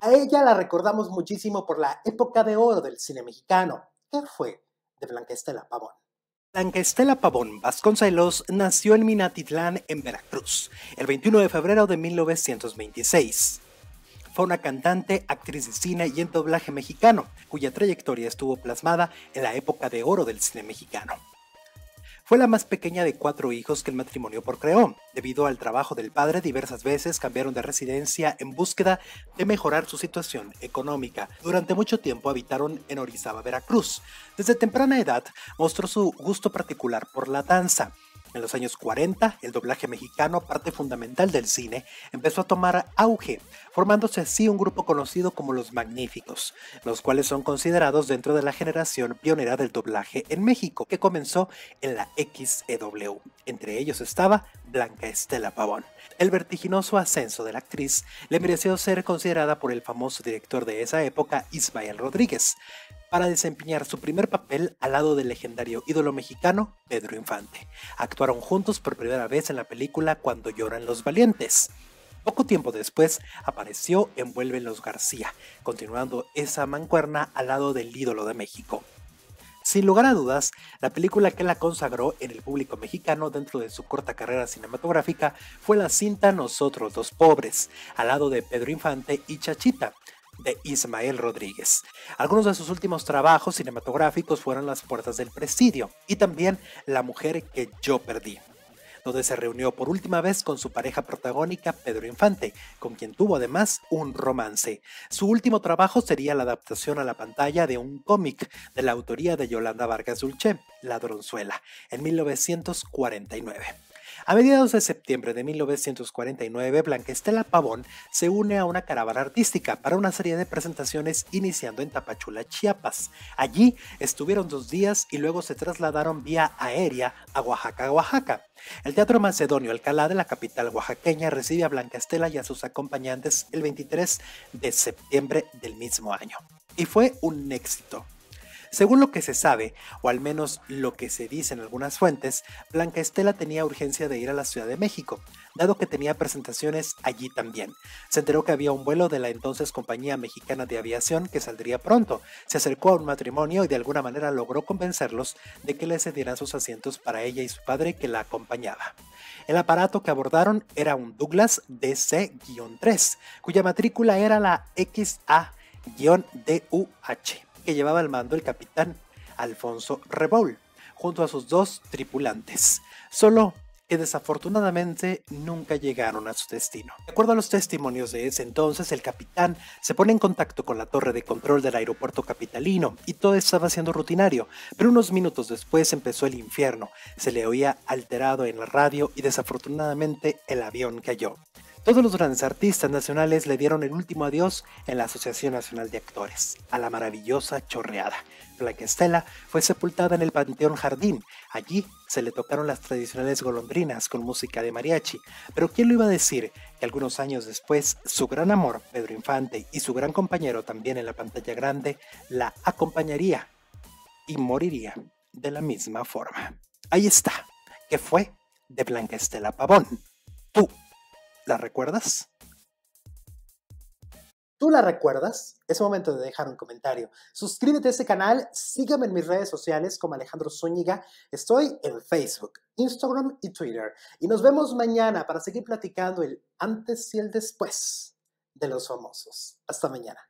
A ella la recordamos muchísimo por la época de oro del cine mexicano, que fue de Blanca Estela Pavón. Blanca Estela Pavón Vasconcelos nació en Minatitlán, en Veracruz, el 21 de febrero de 1926 fue una cantante, actriz de cine y en doblaje mexicano, cuya trayectoria estuvo plasmada en la época de oro del cine mexicano. Fue la más pequeña de cuatro hijos que el matrimonio procreó. Debido al trabajo del padre, diversas veces cambiaron de residencia en búsqueda de mejorar su situación económica. Durante mucho tiempo habitaron en Orizaba, Veracruz. Desde temprana edad mostró su gusto particular por la danza. En los años 40, el doblaje mexicano, parte fundamental del cine, empezó a tomar auge, formándose así un grupo conocido como los Magníficos, los cuales son considerados dentro de la generación pionera del doblaje en México, que comenzó en la XEW. Entre ellos estaba Blanca Estela Pavón. El vertiginoso ascenso de la actriz le mereció ser considerada por el famoso director de esa época, Ismael Rodríguez, para desempeñar su primer papel al lado del legendario ídolo mexicano Pedro Infante. Actuaron juntos por primera vez en la película Cuando lloran los valientes. Poco tiempo después apareció en Vuelven los García, continuando esa mancuerna al lado del ídolo de México. Sin lugar a dudas, la película que la consagró en el público mexicano dentro de su corta carrera cinematográfica fue la cinta Nosotros dos Pobres, al lado de Pedro Infante y Chachita, e Ismael Rodríguez. Algunos de sus últimos trabajos cinematográficos fueron Las Puertas del Presidio y también La Mujer que yo perdí donde se reunió por última vez con su pareja protagónica Pedro Infante, con quien tuvo además un romance. Su último trabajo sería la adaptación a la pantalla de un cómic de la autoría de Yolanda Vargas Dulce, Ladronzuela, en 1949. A mediados de septiembre de 1949, Blanca Estela Pavón se une a una caravana artística para una serie de presentaciones iniciando en Tapachula, Chiapas. Allí estuvieron dos días y luego se trasladaron vía aérea a Oaxaca, Oaxaca. El Teatro Macedonio Alcalá de la capital oaxaqueña recibe a Blanca Estela y a sus acompañantes el 23 de septiembre del mismo año. Y fue un éxito. Según lo que se sabe, o al menos lo que se dice en algunas fuentes, Blanca Estela tenía urgencia de ir a la Ciudad de México, dado que tenía presentaciones allí también. Se enteró que había un vuelo de la entonces Compañía Mexicana de Aviación que saldría pronto. Se acercó a un matrimonio y de alguna manera logró convencerlos de que le cedieran sus asientos para ella y su padre que la acompañaba. El aparato que abordaron era un Douglas DC-3, cuya matrícula era la XA-DUH llevaba al mando el capitán Alfonso Reboul, junto a sus dos tripulantes, solo que desafortunadamente nunca llegaron a su destino. De acuerdo a los testimonios de ese entonces, el capitán se pone en contacto con la torre de control del aeropuerto capitalino y todo estaba siendo rutinario, pero unos minutos después empezó el infierno, se le oía alterado en la radio y desafortunadamente el avión cayó. Todos los grandes artistas nacionales le dieron el último adiós en la Asociación Nacional de Actores, a la maravillosa chorreada. Blanca Estela fue sepultada en el Panteón Jardín. Allí se le tocaron las tradicionales golondrinas con música de mariachi. Pero ¿quién lo iba a decir que algunos años después su gran amor, Pedro Infante, y su gran compañero también en la pantalla grande, la acompañaría y moriría de la misma forma? Ahí está, que fue de Blanca Estela Pavón. Tú ¿La recuerdas? ¿Tú la recuerdas? Es momento de dejar un comentario. Suscríbete a este canal, sígueme en mis redes sociales como Alejandro Zúñiga. Estoy en Facebook, Instagram y Twitter. Y nos vemos mañana para seguir platicando el antes y el después de los famosos. Hasta mañana.